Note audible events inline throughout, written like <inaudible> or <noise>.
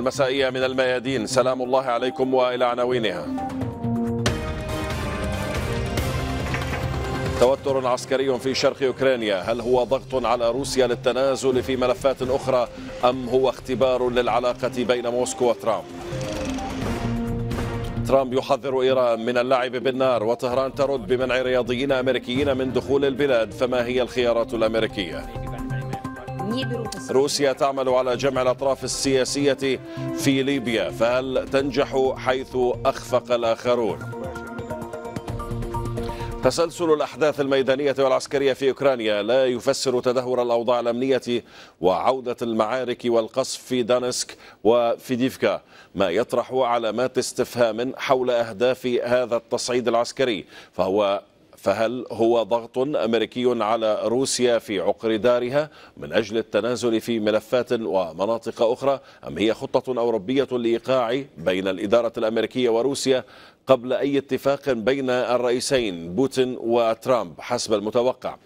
المسائية من الميادين سلام الله عليكم وإلى عناوينها توتر عسكري في شرق أوكرانيا هل هو ضغط على روسيا للتنازل في ملفات أخرى أم هو اختبار للعلاقة بين موسكو وترامب ترامب يحذر إيران من اللعب بالنار وطهران ترد بمنع رياضيين أمريكيين من دخول البلاد فما هي الخيارات الأمريكية روسيا تعمل على جمع الأطراف السياسية في ليبيا فهل تنجح حيث أخفق الآخرون؟ تسلسل الأحداث الميدانية والعسكرية في أوكرانيا لا يفسر تدهور الأوضاع الأمنية وعودة المعارك والقصف في دانسك وفيديفكا ما يطرح علامات استفهام حول أهداف هذا التصعيد العسكري فهو فهل هو ضغط أمريكي على روسيا في عقر دارها من أجل التنازل في ملفات ومناطق أخرى أم هي خطة أوروبية لإيقاع بين الإدارة الأمريكية وروسيا قبل أي اتفاق بين الرئيسين بوتين وترامب حسب المتوقع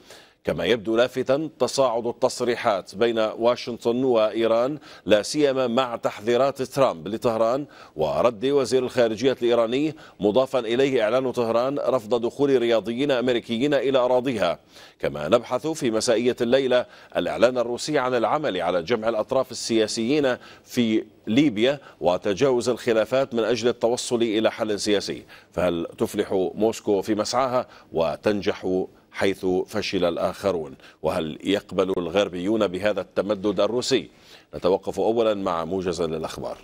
كما يبدو لافتا تصاعد التصريحات بين واشنطن وإيران لا سيما مع تحذيرات ترامب لطهران ورد وزير الخارجية الإيراني مضافا إليه إعلان طهران رفض دخول رياضيين أمريكيين إلى أراضيها كما نبحث في مسائية الليلة الإعلان الروسي عن العمل على جمع الأطراف السياسيين في ليبيا وتجاوز الخلافات من أجل التوصل إلى حل سياسي فهل تفلح موسكو في مسعاها وتنجح حيث فشل الآخرون وهل يقبل الغربيون بهذا التمدد الروسي نتوقف أولا مع موجز للأخبار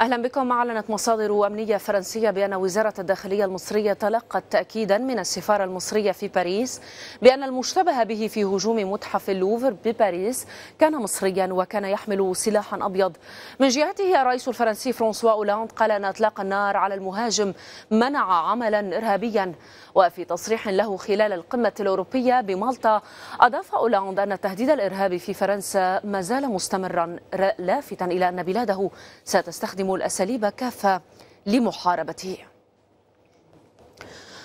أهلا بكم أعلنت مصادر أمنية فرنسية بأن وزارة الداخلية المصرية تلقت تأكيدا من السفارة المصرية في باريس بأن المشتبه به في هجوم متحف اللوفر بباريس كان مصريا وكان يحمل سلاحا أبيض من جهته الرئيس الفرنسي فرانسوا أولاند قال أن أطلاق النار على المهاجم منع عملا إرهابيا وفي تصريح له خلال القمة الأوروبية بمالطا أضاف أولاند أن التهديد الإرهابي في فرنسا ما زال مستمرا لافتا إلى أن بلاده ستستخدم الأساليب كافة لمحاربته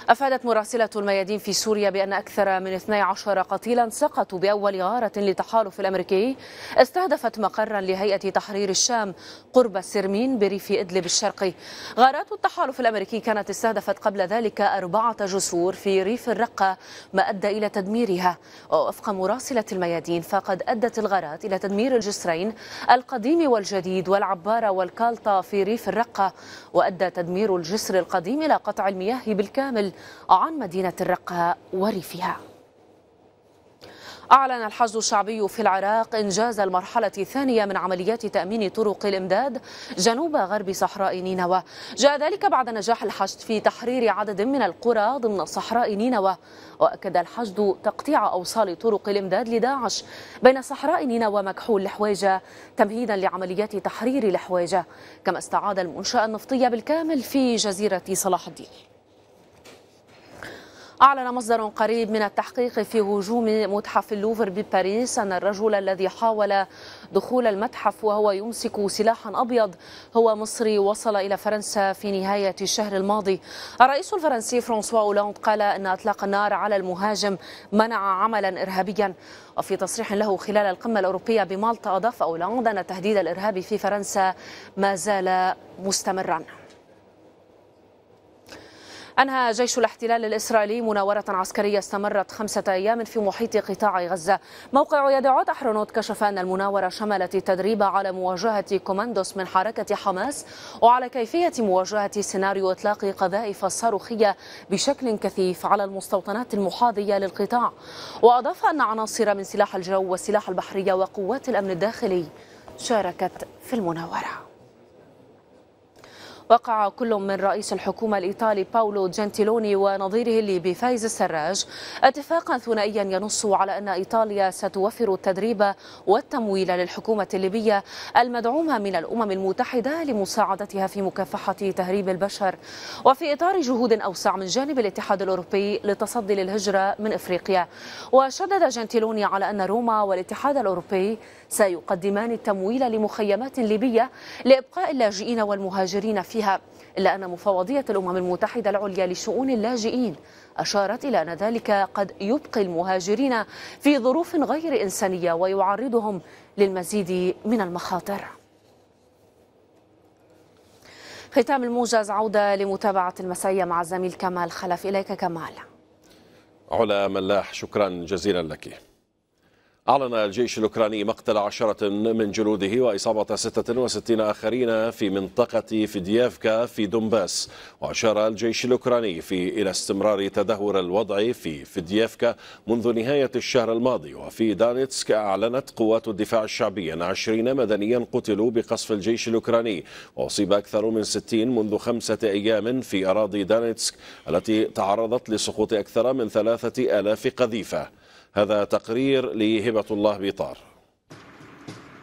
أفادت مراسلة الميادين في سوريا بأن أكثر من 12 قتيلا سقطوا بأول غارة لتحالف الأمريكي استهدفت مقرا لهيئة تحرير الشام قرب سرمين بريف إدلب الشرقي غارات التحالف الأمريكي كانت استهدفت قبل ذلك أربعة جسور في ريف الرقة ما أدى إلى تدميرها ووفق مراسلة الميادين فقد أدت الغارات إلى تدمير الجسرين القديم والجديد والعبارة والكالطة في ريف الرقة وأدى تدمير الجسر القديم إلى قطع المياه بالكامل عن مدينة الرقة وريفها أعلن الحشد الشعبي في العراق إنجاز المرحلة الثانية من عمليات تأمين طرق الإمداد جنوب غرب صحراء نينوى جاء ذلك بعد نجاح الحشد في تحرير عدد من القرى ضمن صحراء نينوى وأكد الحشد تقطيع أوصال طرق الإمداد لداعش بين صحراء نينوى مكحول الحويجة تمهيدا لعمليات تحرير الحويجة كما استعاد المنشأة النفطية بالكامل في جزيرة صلاح الدين أعلن مصدر قريب من التحقيق في هجوم متحف اللوفر بباريس أن الرجل الذي حاول دخول المتحف وهو يمسك سلاحا أبيض هو مصري وصل إلى فرنسا في نهاية الشهر الماضي الرئيس الفرنسي فرانسوا أولاند قال أن أطلاق النار على المهاجم منع عملا إرهابيا وفي تصريح له خلال القمة الأوروبية بمالطا أضاف أولاند أن التهديد الإرهابي في فرنسا ما زال مستمرا أنهى جيش الاحتلال الإسرائيلي مناورة عسكرية استمرت خمسة أيام في محيط قطاع غزة موقع يد عود أحرنوت كشف أن المناورة شملت التدريب على مواجهة كوماندوس من حركة حماس وعلى كيفية مواجهة سيناريو إطلاق قذائف صاروخية بشكل كثيف على المستوطنات المحاذية للقطاع وأضاف أن عناصر من سلاح الجو والسلاح البحرية وقوات الأمن الداخلي شاركت في المناوره وقع كل من رئيس الحكومة الإيطالي باولو جنتيلوني ونظيره الليبي فايز السراج اتفاقا ثنائيا ينص على أن إيطاليا ستوفر التدريب والتمويل للحكومة الليبية المدعومة من الأمم المتحدة لمساعدتها في مكافحة تهريب البشر وفي إطار جهود أوسع من جانب الاتحاد الأوروبي للتصدي للهجرة من إفريقيا وشدد جنتيلوني على أن روما والاتحاد الأوروبي سيقدمان التمويل لمخيمات ليبية لإبقاء اللاجئين والمهاجرين في فيها إلا أن مفوضية الأمم المتحدة العليا لشؤون اللاجئين أشارت إلى أن ذلك قد يبقي المهاجرين في ظروف غير إنسانية ويعرضهم للمزيد من المخاطر ختام الموجز عودة لمتابعة المسائية مع الزميل كمال خلف إليك كمال علا ملاح شكرا جزيلا لك أعلن الجيش الأوكراني مقتل عشرة من جنوده وإصابة 66 آخرين في منطقة فيديافكا في دومباس وأشار الجيش الأوكراني في إلى استمرار تدهور الوضع في فيديافكا منذ نهاية الشهر الماضي وفي دانيتسك أعلنت قوات الدفاع الشعبي أن 20 مدنيا قتلوا بقصف الجيش الأوكراني وأصيب أكثر من 60 منذ خمسة أيام في أراضي دانيتسك التي تعرضت لسقوط أكثر من ثلاثة آلاف قذيفة هذا تقرير لهبة الله بيطار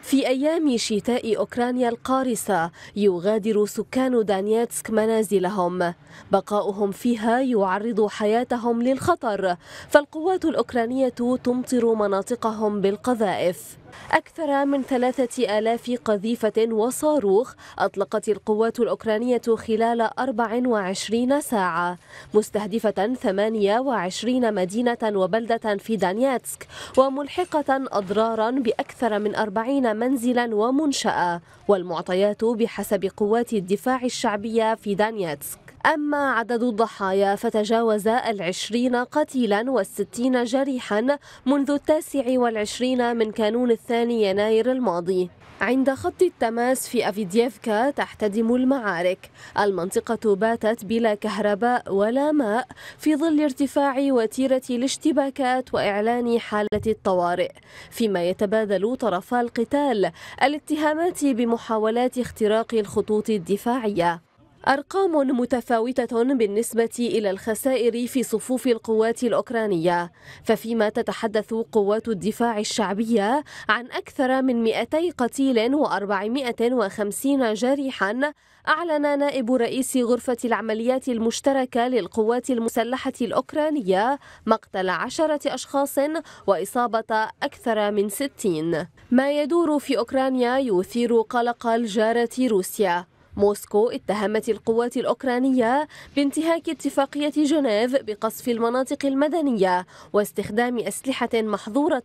في أيام شتاء أوكرانيا القارسة يغادر سكان دانياتسك منازلهم بقاؤهم فيها يعرض حياتهم للخطر فالقوات الأوكرانية تمطر مناطقهم بالقذائف أكثر من ثلاثة آلاف قذيفة وصاروخ أطلقت القوات الأوكرانية خلال 24 ساعة مستهدفة 28 مدينة وبلدة في دانياتسك وملحقة أضرارا بأكثر من 40 منزلا ومنشأة والمعطيات بحسب قوات الدفاع الشعبية في دانياتسك أما عدد الضحايا فتجاوز العشرين قتيلا والستين جريحا منذ التاسع والعشرين من كانون الثاني يناير الماضي عند خط التماس في أفيديفكا تحتدم المعارك المنطقة باتت بلا كهرباء ولا ماء في ظل ارتفاع وتيرة الاشتباكات وإعلان حالة الطوارئ فيما يتبادل طرفا القتال الاتهامات بمحاولات اختراق الخطوط الدفاعية أرقام متفاوتة بالنسبة إلى الخسائر في صفوف القوات الأوكرانية ففيما تتحدث قوات الدفاع الشعبية عن أكثر من 200 قتيل و450 جريحا أعلن نائب رئيس غرفة العمليات المشتركة للقوات المسلحة الأوكرانية مقتل عشرة أشخاص وإصابة أكثر من 60 ما يدور في أوكرانيا يثير قلق الجارة روسيا موسكو اتهمت القوات الأوكرانية بانتهاك اتفاقية جنيف بقصف المناطق المدنية واستخدام أسلحة محظورة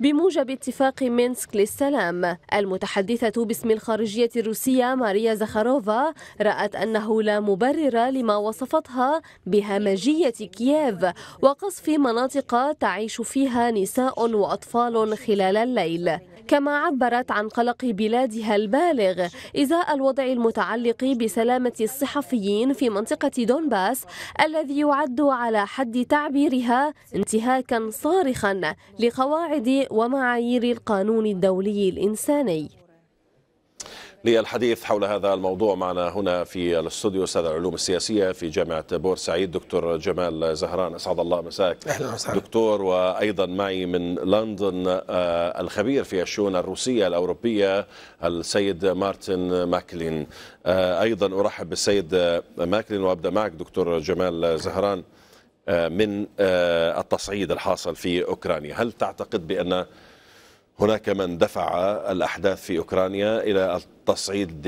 بموجب اتفاق مينسك للسلام المتحدثة باسم الخارجية الروسية ماريا زخاروفا رأت أنه لا مبرر لما وصفتها بهمجية كييف وقصف مناطق تعيش فيها نساء وأطفال خلال الليل كما عبرت عن قلق بلادها البالغ إزاء الوضع المتعلق بسلامة الصحفيين في منطقة دونباس الذي يعد على حد تعبيرها انتهاكا صارخا لقواعد ومعايير القانون الدولي الإنساني للحديث حول هذا الموضوع معنا هنا في الاستوديو استاذ العلوم السياسيه في جامعه بورسعيد دكتور جمال زهران اسعد الله مساك اهلا وسهلا دكتور وايضا معي من لندن آه، الخبير في الشؤون الروسيه الاوروبيه السيد مارتن ماكلين آه، ايضا ارحب بالسيد ماكلين وابدا معك دكتور جمال زهران آه، من التصعيد الحاصل في اوكرانيا هل تعتقد بان هناك من دفع الأحداث في أوكرانيا إلى التصعيد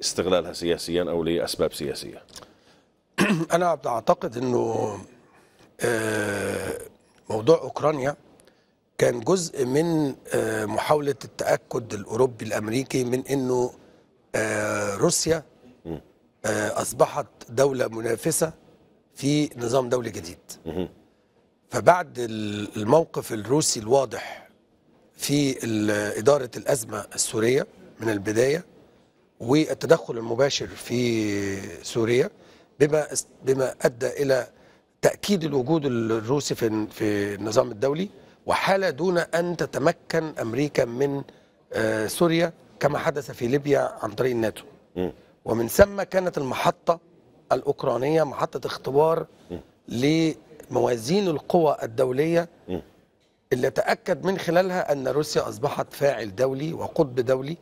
لاستغلالها آه، سياسيا أو لأسباب سياسية <clears throat> أنا أعتقد أنه آه، موضوع أوكرانيا كان جزء من آه، محاولة التأكد الأوروبي الأمريكي من أنه روسيا أصبحت دولة منافسة في نظام دولي جديد فبعد الموقف الروسي الواضح في إدارة الأزمة السورية من البداية والتدخل المباشر في سوريا بما بما أدى إلى تأكيد الوجود الروسي في في النظام الدولي وحالة دون أن تتمكن أمريكا من آه، سوريا كما حدث في ليبيا عن طريق الناتو ومن ثم كانت المحطة الأوكرانية محطة اختبار ل موازين القوى الدولية اللي تأكد من خلالها أن روسيا أصبحت فاعل دولي وقطب دولي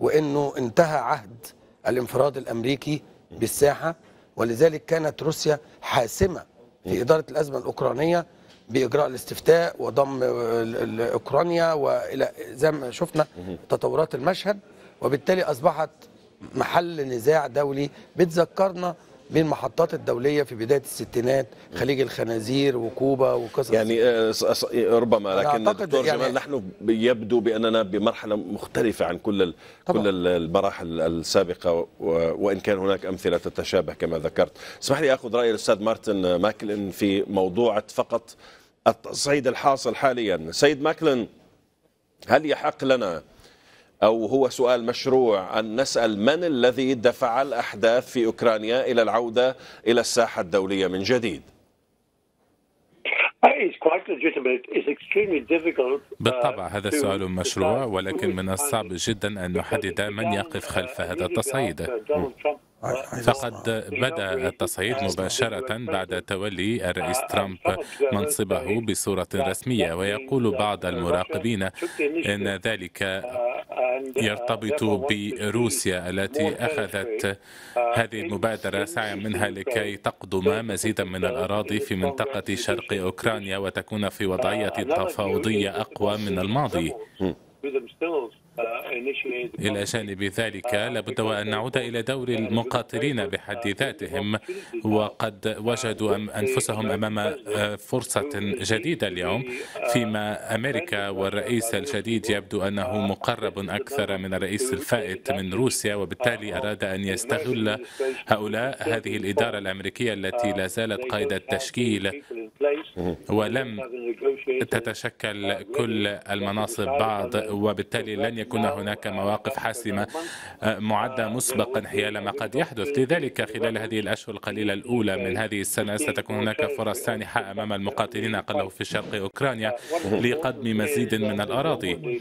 وأنه انتهى عهد الانفراد الأمريكي بالساحة ولذلك كانت روسيا حاسمة في إدارة الأزمة الأوكرانية بإجراء الاستفتاء وضم أوكرانيا وإلى زي ما شفنا تطورات المشهد وبالتالي أصبحت محل نزاع دولي بتذكرنا من محطات الدوليه في بدايه الستينات خليج الخنازير وكوبا وقصص يعني آه، ربما لكن دكتور يعني جمال نحن يبدو باننا بمرحله مختلفه عن كل كل المراحل السابقه وان كان هناك امثله تتشابه كما ذكرت اسمح لي اخذ راي الاستاذ مارتن ماكلن في موضوع فقط التصعيد الحاصل حاليا سيد ماكلن هل يحق لنا أو هو سؤال مشروع أن نسأل من الذي دفع الأحداث في أوكرانيا إلى العودة إلى الساحة الدولية من جديد uh, uh, بالطبع هذا سؤال مشروع ولكن من الصعب جدا أن نحدد من يقف خلف هذا التصعيد فقد بدا التصعيد مباشره بعد تولي الرئيس ترامب منصبه بصوره رسميه ويقول بعض المراقبين ان ذلك يرتبط بروسيا التي اخذت هذه المبادره سعيا منها لكي تقضم مزيدا من الاراضي في منطقه شرق اوكرانيا وتكون في وضعيه تفاوضيه اقوى من الماضي hmm. إلى جانب ذلك آه، لابد وأن نعود إلى دور المقاتلين بحد ذاتهم آه، وقد وجدوا أنفسهم أمام آه، فرصة جديدة اليوم فيما أمريكا والرئيس الجديد يبدو أنه مقرب أكثر من الرئيس الفائت من روسيا وبالتالي أراد أن يستغل هؤلاء هذه الإدارة الأمريكية التي لا زالت قيد التشكيل ولم تتشكل كل المناصب بعض وبالتالي لن يكون هناك مواقف حاسمة آه، معدة مسبقا حيال ما قد يحدث لذلك خلال هذه الأشهر القليلة الأولى من هذه السنة ستكون هناك فرص سانحة أمام المقاتلين أقله في شرق أوكرانيا لقدم مزيد من الأراضي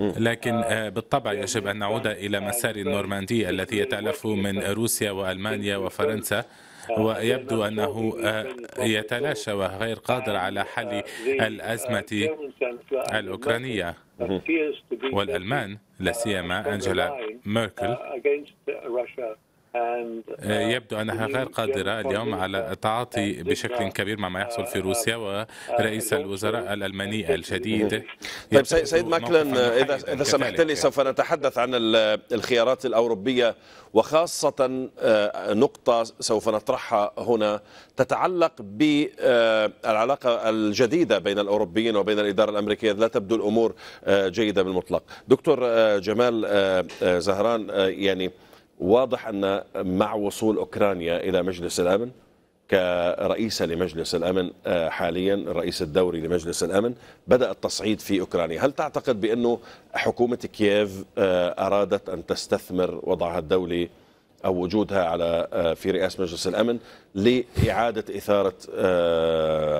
لكن آه، بالطبع يجب أن نعود إلى مسار النورماندي الذي يتألف من روسيا وألمانيا وفرنسا ويبدو آه، أنه آه، يتلاشى وغير قادر على آه، حل الأزمة الأوكرانية والألمان لا سيما uh, أنجلا ميركل uh, يبدو uh, انها غير قادره اليوم على التعاطي بشكل كبير مع ما يحصل في uh, روسيا uh, ورئيس الوزراء الالماني الجديد طيب سيد ماكلن اذا اذا سمحت لي سوف نتحدث عن الخيارات الاوروبيه وخاصه آه، نقطه سوف نطرحها هنا تتعلق بالعلاقه آه، الجديده بين الاوروبيين وبين الاداره الامريكيه لا تبدو الامور آه، جيده بالمطلق دكتور جمال زهران يعني واضح أن مع وصول أوكرانيا إلى مجلس الأمن كرئيسة لمجلس الأمن آه، حاليا الرئيس الدوري لمجلس الأمن بدأ التصعيد في أوكرانيا هل تعتقد بأنه حكومة كييف آه، أرادت أن تستثمر وضعها الدولي أو وجودها على آه، في رئاسة مجلس الأمن لإعادة إثارة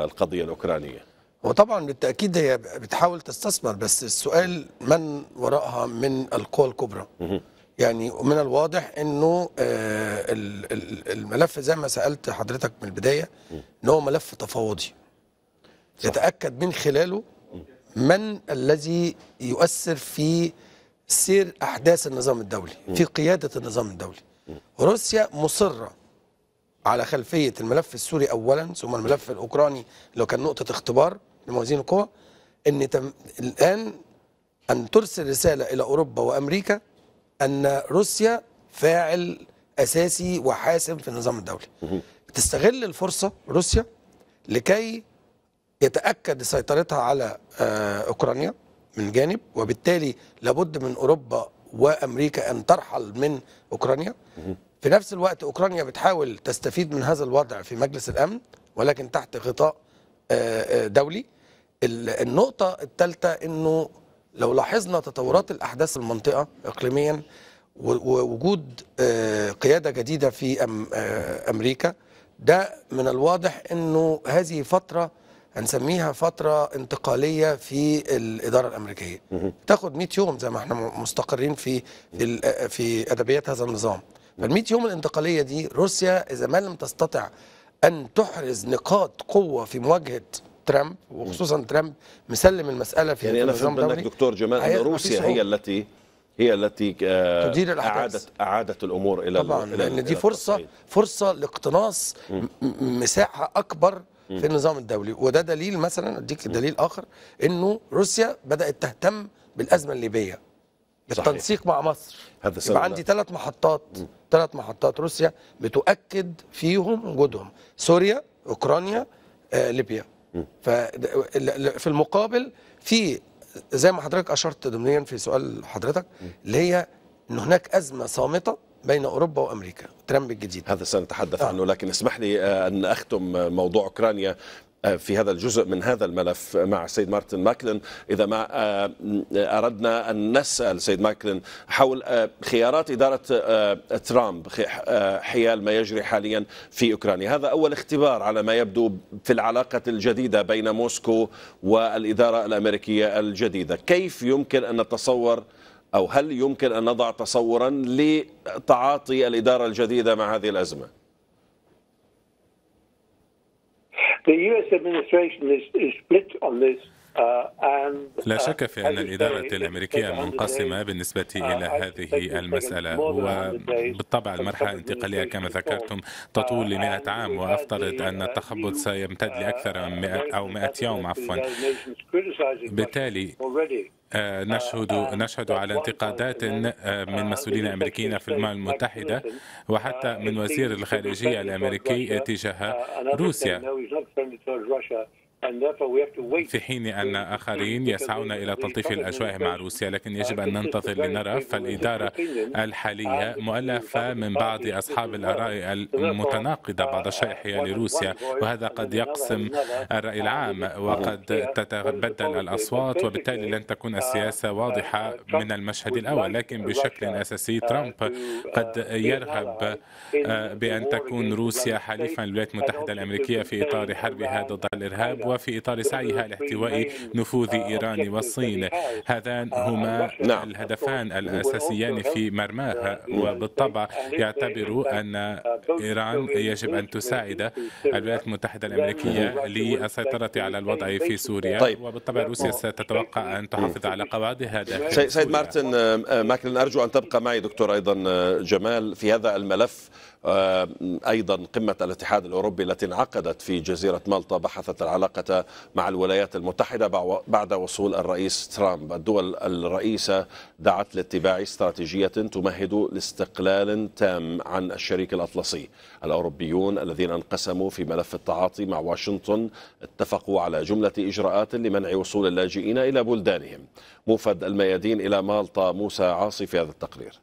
القضية الأوكرانية وطبعا بالتأكيد هي بتحاول تستثمر بس السؤال من وراءها من القوى الكبرى يعني من الواضح انه آه، الملف زي ما سالت حضرتك من البدايه ان هو ملف تفاوضي يتاكد من خلاله من الذي يؤثر في سير احداث النظام الدولي في قياده النظام الدولي روسيا مصره على خلفيه الملف السوري اولا ثم الملف الاوكراني لو كان نقطه اختبار لموازين القوى ان تم الان ان ترسل رساله الى اوروبا وامريكا ان روسيا فاعل اساسي وحاسم في النظام الدولي تستغل الفرصه روسيا لكي يتاكد سيطرتها على آه، اوكرانيا من جانب وبالتالي لابد من اوروبا وامريكا ان ترحل من اوكرانيا في نفس الوقت اوكرانيا بتحاول تستفيد من هذا الوضع في مجلس الامن ولكن تحت غطاء آه، آه، دولي النقطه الثالثه انه لو لاحظنا تطورات الأحداث المنطقة إقليميا ووجود آه، قيادة جديدة في آه، أمريكا ده من الواضح أنه هذه فترة هنسميها فترة انتقالية في الإدارة الأمريكية تاخد 100 يوم زي ما احنا مستقرين في آه، في أدبيات هذا النظام فال 100 يوم الانتقالية دي روسيا إذا ما لم تستطع أن تحرز نقاط قوة في مواجهة ترامب وخصوصا ترامب مسلم المسأله في يعني انا فهمت منك دكتور جمال ان روسيا هي التي هي التي آه، تدير الاحداث اعادت اعادت الامور الى طبعا الـ لان دي فرصه التصفيق. فرصه لاقتناص مساحه اكبر في النظام الدولي وده دليل مثلا اديك دليل اخر انه روسيا بدات تهتم بالازمه الليبيه بالتنسيق صحيح. مع مصر هذا يبقى عندي ثلاث محطات ثلاث محطات روسيا بتؤكد فيهم وجودهم سوريا اوكرانيا آه، ليبيا في المقابل في زي ما حضرتك اشرت ضمنيا في سؤال حضرتك اللي هي ان هناك ازمه صامته بين اوروبا وامريكا ترامب الجديد هذا سنتحدث آه. عنه لكن اسمح لي آه، ان اختم موضوع اوكرانيا آه، في هذا الجزء من هذا الملف مع السيد مارتن ماكلن إذا ما آه، أردنا أن نسأل سيد ماكلن حول آه، خيارات إدارة ترامب حيال ما يجري حاليا في أوكرانيا هذا أول اختبار على ما يبدو في العلاقة الجديدة بين موسكو والإدارة الأمريكية الجديدة كيف يمكن أن نتصور أو هل يمكن أن نضع تصورا لتعاطي الإدارة الجديدة مع هذه الأزمة؟ The US administration is, is split on this. آه، لا آه، شك في أن الإدارة الأمريكية منقسمة بالنسبة آه، إلى هذه المسألة وبالطبع المرحلة الانتقالية كما ذكرتم تطول لمئة عام وأفترض أن uh, التخبط سيمتد uh, لأكثر من 100 أو 100 يوم عفوا بالتالي نشهد uh, نشهد على انتقادات من مسؤولين امريكيين في الامم المتحده وحتى من وزير الخارجيه الامريكي تجاه روسيا في حين أن آخرين يسعون إلى تلطيف الأجواء مع روسيا لكن يجب أن ننتظر لنرى فالإدارة الحالية مؤلفة من بعض أصحاب الآراء المتناقضة بعض الشائحة uh, لروسيا وهذا قد يقسم الرأي uh, العام وقد تتبدل الأصوات وبالتالي لن تكون uh, السياسة واضحة من المشهد الأول لكن بشكل أساسي ترامب قد يرغب بأن تكون روسيا حليفا للولايات المتحدة الأمريكية في إطار حربها ضد الإرهاب وفي إطار سعيها لاحتواء نفوذ إيران والصين هذان هما نعم. الهدفان الأساسيان في مرماها وبالطبع يعتبر أن إيران يجب أن تساعد الولايات المتحدة الأمريكية للسيطرة على الوضع في سوريا طيب. وبالطبع روسيا ستتوقع أن تحافظ على قواعدها سيد مارتن آه، آه، ماكلن أرجو أن تبقى معي دكتور أيضا آه، جمال في هذا الملف آه، أيضا قمة الاتحاد الأوروبي التي انعقدت في جزيرة مالطا بحثت العلاقة مع الولايات المتحدة بعد وصول الرئيس ترامب الدول الرئيسة دعت لاتباع استراتيجية تمهد لاستقلال تام عن الشريك الأطلسي الأوروبيون الذين انقسموا في ملف التعاطي مع واشنطن اتفقوا على جملة إجراءات لمنع وصول اللاجئين إلى بلدانهم موفد الميادين إلى مالطا موسى عاصي في هذا التقرير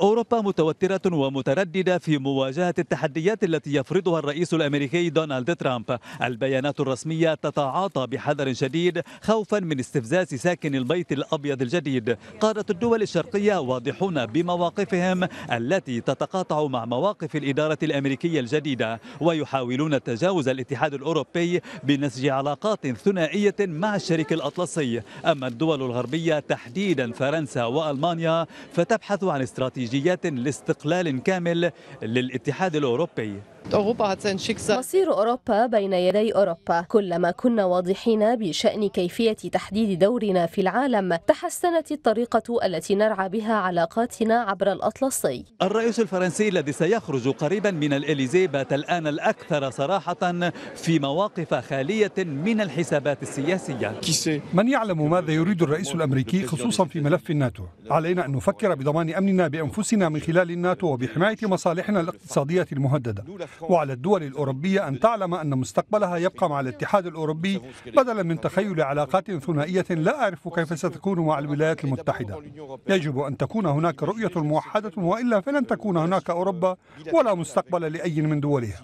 أوروبا متوترة ومترددة في مواجهة التحديات التي يفرضها الرئيس الأمريكي دونالد ترامب البيانات الرسمية تتعاطى بحذر شديد خوفا من استفزاز ساكن البيت الأبيض الجديد قادة الدول الشرقية واضحون بمواقفهم التي تتقاطع مع مواقف الإدارة الأمريكية الجديدة ويحاولون تجاوز الاتحاد الأوروبي بنسج علاقات ثنائية مع الشريك الأطلسي أما الدول الغربية تحديدا فرنسا وألمانيا فتبحث عن استراتيجية استراتيجيات لاستقلال كامل للاتحاد الأوروبي مصير أوروبا بين يدي أوروبا كلما كنا واضحين بشأن كيفية تحديد دورنا في العالم تحسنت الطريقة التي نرعى بها علاقاتنا عبر الأطلسي الرئيس الفرنسي الذي سيخرج قريبا من الإليزي بات الآن الأكثر صراحة في مواقف خالية من الحسابات السياسية من يعلم ماذا يريد الرئيس الأمريكي خصوصا في ملف الناتو علينا أن نفكر بضمان أمننا بأنفسنا من خلال الناتو وبحماية مصالحنا الاقتصادية المهددة وعلى الدول الأوروبية أن تعلم أن مستقبلها يبقى مع الاتحاد الأوروبي بدلا من تخيل علاقات ثنائية لا أعرف كيف ستكون مع الولايات المتحدة يجب أن تكون هناك رؤية موحدة وإلا فلن تكون هناك أوروبا ولا مستقبل لأي من دولها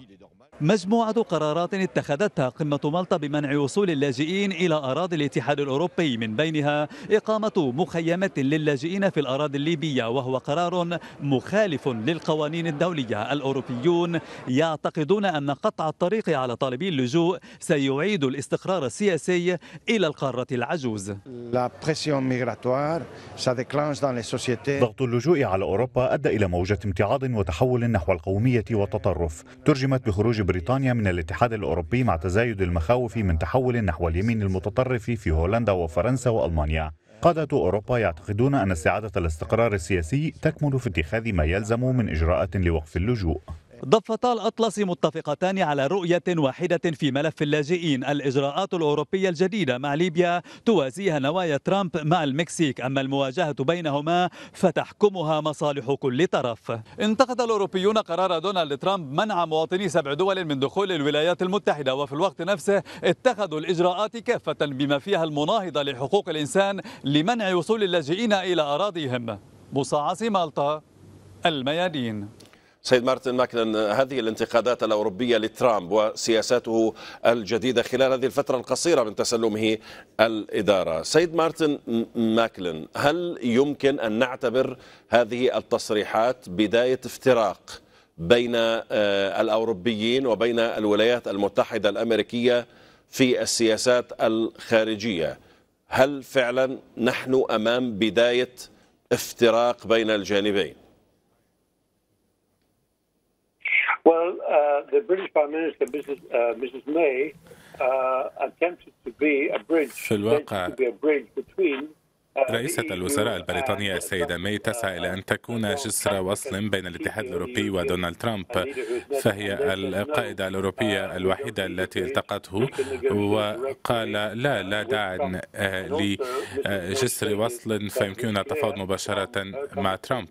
مجموعة قرارات اتخذتها قمة مالطا بمنع وصول اللاجئين إلى أراضي الاتحاد الأوروبي من بينها إقامة مخيمات للاجئين في الأراضي الليبية وهو قرار مخالف للقوانين الدولية الأوروبيون يعتقدون أن قطع الطريق على طالبي اللجوء سيعيد الاستقرار السياسي إلى القارة العجوز ضغط اللجوء على أوروبا أدى إلى موجة امتعاض وتحول نحو القومية والتطرف ترجمت بخروج بريطانيا من الاتحاد الأوروبي مع تزايد المخاوف من تحول نحو اليمين المتطرف في هولندا وفرنسا وألمانيا قادة أوروبا يعتقدون أن استعادة الاستقرار السياسي تكمن في اتخاذ ما يلزم من إجراءات لوقف اللجوء ضفتا الأطلس متفقتان على رؤية واحدة في ملف اللاجئين الإجراءات الأوروبية الجديدة مع ليبيا توازيها نوايا ترامب مع المكسيك أما المواجهة بينهما فتحكمها مصالح كل طرف انتقد الأوروبيون قرار دونالد ترامب منع مواطني سبع دول من دخول الولايات المتحدة وفي الوقت نفسه اتخذوا الإجراءات كافة بما فيها المناهضة لحقوق الإنسان لمنع وصول اللاجئين إلى أراضيهم مصاعص مالطا الميادين سيد مارتن ماكلن هذه الانتقادات الأوروبية لترامب وسياساته الجديدة خلال هذه الفترة القصيرة من تسلمه الإدارة سيد مارتن ماكلن هل يمكن أن نعتبر هذه التصريحات بداية افتراق بين آه، الأوروبيين وبين الولايات المتحدة الأمريكية في السياسات الخارجية هل فعلا نحن أمام بداية افتراق بين الجانبين Well, uh, the British Prime Minister, Mrs. Uh, Mrs. May, uh, attempted to be a bridge. في الواقع to be a bridge between uh, رئيسة e الوزراء البريطانية السيدة مي تسعى إلى uh, أن تكون جسر وصل بين الاتحاد الأوروبي ودونالد ترامب فهي القائدة الأوروبية الوحيدة التي التقته وقال لا لا uh, داعٍ لجسر وصل فيمكننا التفاوض مباشرة مع ترامب.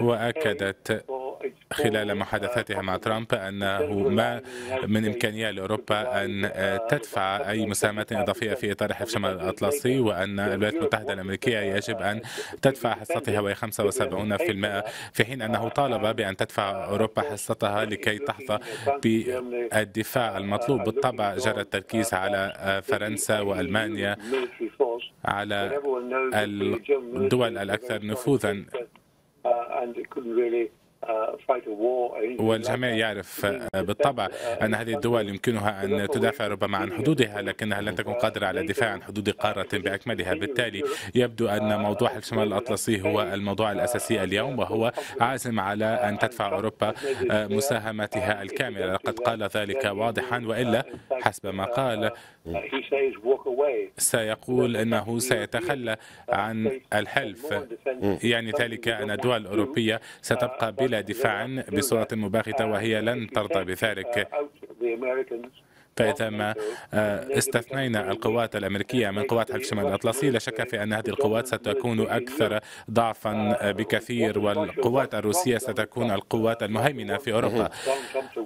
وأكدت خلال محادثاتها مع ترامب أنه ما من إمكانية لأوروبا أن تدفع أي مساهمات إضافية في إطار حلف شمال الأطلسي وأن الولايات المتحدة الأمريكية يجب أن تدفع حصتها وهي 75% في حين أنه طالب بأن تدفع أوروبا حصتها لكي تحظى بالدفاع المطلوب بالطبع جرى التركيز على فرنسا وألمانيا على الدول الأكثر نفوذا آه، آه، والجميع يعرف آه، بالطبع uh, أن هذه الدول يمكنها أن تدافع ربما عن حدودها لكنها لن تكون uh, قادرة على الدفاع عن حدود uh, قارة بأكملها بالتالي يبدو أن موضوع الشمال الأطلسي هو الموضوع الأساسي اليوم وهو عازم على أن تدفع أوروبا مساهمتها الكاملة لقد قال ذلك واضحا وإلا حسب ما قال سيقول انه سيتخلى uh, عن الحلف يعني ذلك ان الدول الاوروبيه uh, ستبقى بلا دفاع بصوره مباغته وهي uh, لن ترضى بذلك فإذا ما آه، استثنينا القوات الأمريكية من قوات حلف شمال الأطلسي لا شك في أن هذه القوات ستكون أكثر ضعفا بكثير والقوات الروسية ستكون القوات المهيمنة في أوروبا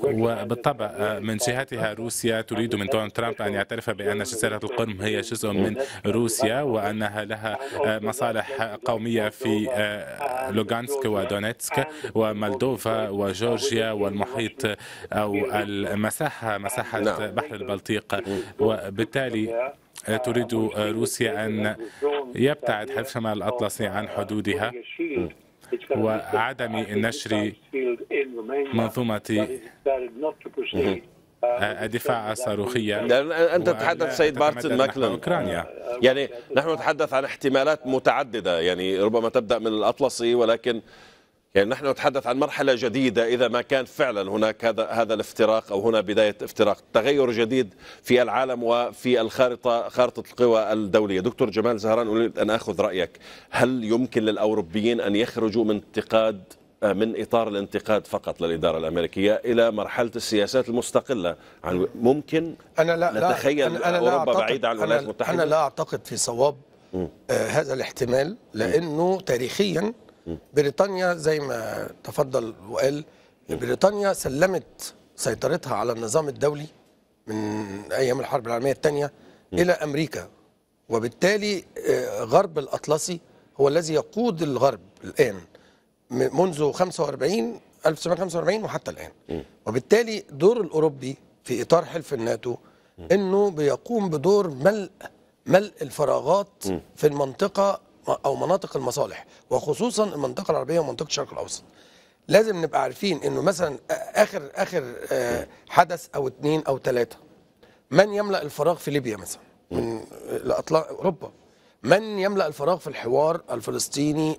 وبالطبع آه، من جهتها روسيا تريد من دونالد ترامب أن يعترف بأن جزيرة القرم هي جزء من روسيا وأنها لها آه، مصالح قومية في لوغانسك ودونيتسك ومالدوفا وجورجيا والمحيط أو المساحة مساحة نعم. البحر البلطيق وبالتالي آه، تريد آه، روسيا أن يبتعد حلف شمال الأطلسي عن حدودها وعدم نشر منظومة آه، الدفاع الصاروخية أنت تتحدث سيد مارتن ماكلن أوكرانيا يعني نحن نتحدث عن احتمالات متعددة يعني ربما تبدأ من الأطلسي ولكن يعني نحن نتحدث عن مرحلة جديدة إذا ما كان فعلا هناك هذا هذا الافتراق أو هنا بداية افتراق تغير جديد في العالم وفي الخارطة خارطة القوى الدولية دكتور جمال زهران أريد أن أخذ رأيك هل يمكن للأوروبيين أن يخرجوا من انتقاد من إطار الانتقاد فقط للإدارة الأمريكية إلى مرحلة السياسات المستقلة عن ممكن أنا لا نتخيل أنا, أنا أوروبا لا بعيدة عن الولايات المتحدة أنا لا أعتقد في صواب آه، هذا الاحتمال لأنه تاريخيا بريطانيا زي ما تفضل وقال بريطانيا سلمت سيطرتها على النظام الدولي من ايام الحرب العالميه الثانيه الى امريكا وبالتالي آه، غرب الاطلسي هو الذي يقود الغرب الان منذ 45 1945 وحتى الان وبالتالي دور الاوروبي في اطار حلف الناتو انه بيقوم بدور ملء ملء الفراغات في المنطقه او مناطق المصالح وخصوصا المنطقه العربيه ومنطقه الشرق الاوسط لازم نبقى عارفين انه مثلا اخر اخر آه، حدث او اثنين او ثلاثه من يملا الفراغ في ليبيا مثلا من الاطلاق اوروبا من يملا الفراغ في الحوار الفلسطيني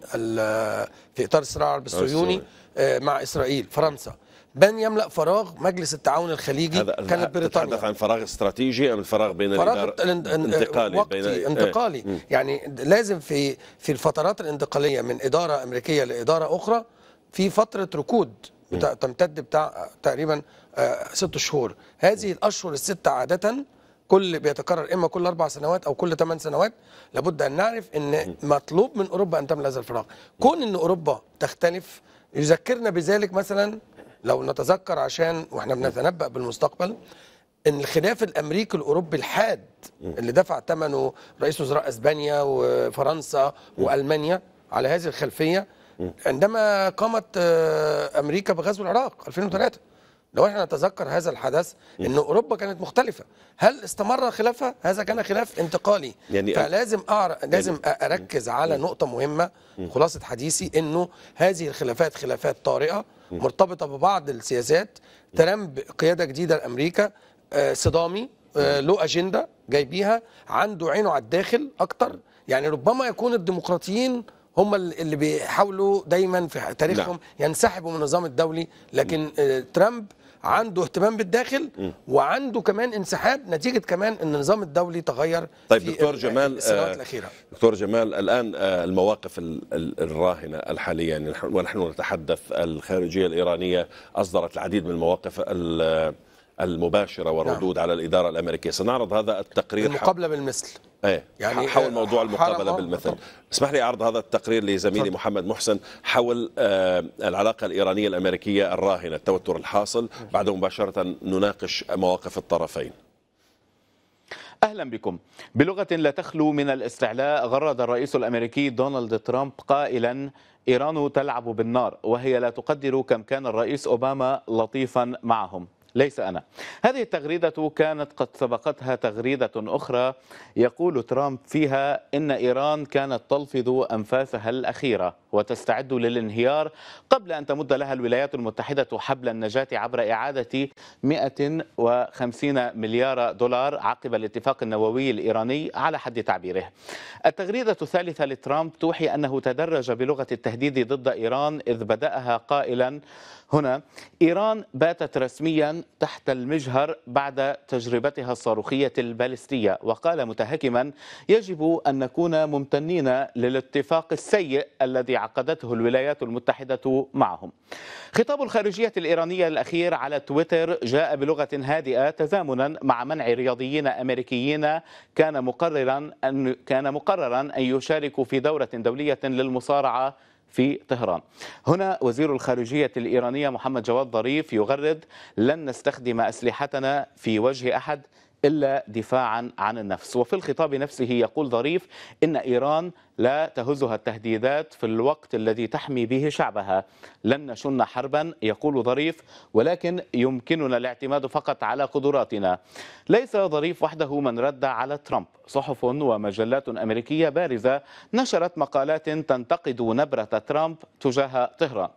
في اطار الصراع العربي الصهيوني آه، مع اسرائيل فرنسا بان يملا فراغ مجلس التعاون الخليجي كانت بريطانيا تتحدث عن فراغ استراتيجي ام الفراغ بين فراغ الانتقالي وقتي بين إيه. انتقالي ايه. يعني لازم في في الفترات الانتقاليه من اداره امريكيه لاداره اخرى في فتره ركود بتا... تمتد بتاع تقريبا آه، ست شهور هذه الاشهر السته عاده كل بيتكرر اما كل اربع سنوات او كل ثمان سنوات لابد ان نعرف ان مطلوب من اوروبا ان تملا هذا الفراغ كون ان اوروبا تختلف يذكرنا بذلك مثلا لو نتذكر عشان واحنا بنتنبأ بالمستقبل ان الخلاف الامريكي الاوروبي الحاد اللي دفع ثمنه رئيس وزراء اسبانيا وفرنسا والمانيا على هذه الخلفيه عندما قامت آه، امريكا بغزو العراق 2003 لو احنا نتذكر هذا الحدث ان اوروبا كانت مختلفه هل استمر خلافها هذا كان خلاف انتقالي يعني فلازم أعر... يعني لازم اركز على نقطه مهمه خلاصه حديثي انه هذه الخلافات خلافات طارئه مرتبطه ببعض السياسات ترامب قياده جديده لامريكا آه، صدامي آه، له اجنده جاي بيها عنده عينه على الداخل اكتر يعني ربما يكون الديمقراطيين هم اللي بيحاولوا دايما في تاريخهم نعم. ينسحبوا من النظام الدولي لكن آه، ترامب اه. عنده اهتمام بالداخل وعنده كمان انسحاب نتيجه كمان ان النظام الدولي تغير طيب في دكتور جمال السنوات اه، الاخيره دكتور جمال الان اه، المواقف الراهنه الحاليه يعني ونحن نتحدث الخارجيه الايرانيه اصدرت العديد من المواقف المباشرة والردود نعم. على الإدارة الأمريكية سنعرض هذا التقرير المقابلة بالمثل ايه يعني حول موضوع المقابله بالمثل اسمح لي اعرض هذا التقرير لزميلي صح. محمد محسن حول آه، العلاقه الايرانيه الامريكيه الراهنه التوتر الحاصل بعد مباشره نناقش مواقف الطرفين اهلا بكم. بلغه لا تخلو من الاستعلاء غرد الرئيس الامريكي دونالد ترامب قائلا ايران تلعب بالنار وهي لا تقدر كم كان الرئيس اوباما لطيفا معهم. ليس أنا هذه التغريدة كانت قد سبقتها تغريدة أخرى يقول ترامب فيها إن إيران كانت تلفظ أنفاسها الأخيرة وتستعد للانهيار قبل أن تمد لها الولايات المتحدة حبل النجاة عبر إعادة 150 مليار دولار عقب الاتفاق النووي الإيراني على حد تعبيره التغريدة الثالثة لترامب توحي أنه تدرج بلغة التهديد ضد إيران إذ بدأها قائلا هنا إيران باتت رسميا تحت المجهر بعد تجربتها الصاروخية البالستية وقال متهكما يجب أن نكون ممتنين للاتفاق السيء الذي عقدته الولايات المتحدة معهم خطاب الخارجية الإيرانية الأخير على تويتر جاء بلغة هادئة تزامنا مع منع رياضيين أمريكيين كان مقررا أن كان مقررا أن يشاركوا في دورة دولية للمصارعة في طهران هنا وزير الخارجية الإيرانية محمد جواد ظريف يغرد لن نستخدم أسلحتنا في وجه أحد إلا دفاعا عن النفس وفي الخطاب نفسه يقول ظريف إن إيران لا تهزها التهديدات في الوقت الذي تحمي به شعبها لن نشن حربا يقول ظريف ولكن يمكننا الاعتماد فقط على قدراتنا ليس ظريف وحده من رد على ترامب صحف ومجلات أمريكية بارزة نشرت مقالات تنتقد نبرة ترامب تجاه طهران